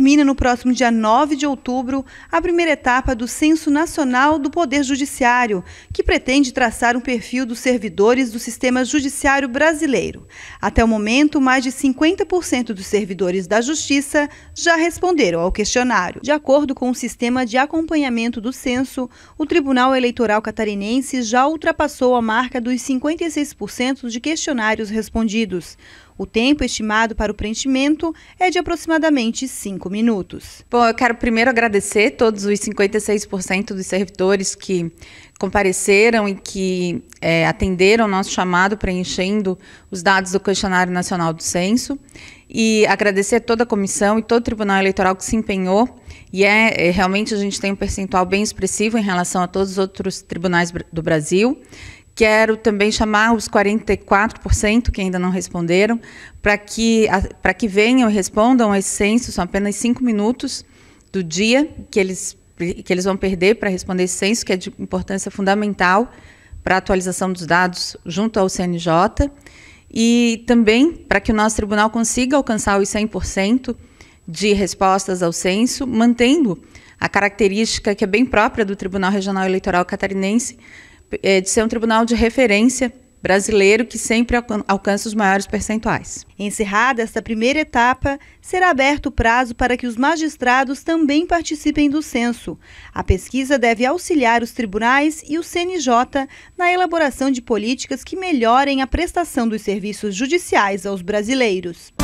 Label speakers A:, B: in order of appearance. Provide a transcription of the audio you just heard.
A: termina no próximo dia 9 de outubro a primeira etapa do Censo Nacional do Poder Judiciário, que pretende traçar um perfil dos servidores do sistema judiciário brasileiro. Até o momento, mais de 50% dos servidores da Justiça já responderam ao questionário. De acordo com o sistema de acompanhamento do censo, o Tribunal Eleitoral Catarinense já ultrapassou a marca dos 56% de questionários respondidos. O tempo estimado para
B: o preenchimento é de aproximadamente 5 minutos. Bom, eu quero primeiro agradecer todos os 56% dos servidores que compareceram e que é, atenderam nosso chamado preenchendo os dados do Questionário Nacional do Censo. E agradecer a toda a comissão e todo o Tribunal Eleitoral que se empenhou. E é, é realmente a gente tem um percentual bem expressivo em relação a todos os outros tribunais do Brasil. Quero também chamar os 44% que ainda não responderam para que, para que venham e respondam a esse censo. São apenas cinco minutos do dia que eles, que eles vão perder para responder esse censo, que é de importância fundamental para a atualização dos dados junto ao CNJ. E também para que o nosso tribunal consiga alcançar os 100% de respostas ao censo, mantendo a característica que é bem própria do Tribunal Regional Eleitoral Catarinense, é, de ser um tribunal de referência brasileiro que sempre alcança os maiores percentuais. Encerrada esta
A: primeira etapa, será aberto o prazo para que os magistrados também participem do censo. A pesquisa deve auxiliar os tribunais e o CNJ na elaboração de políticas que melhorem a prestação dos serviços judiciais aos brasileiros.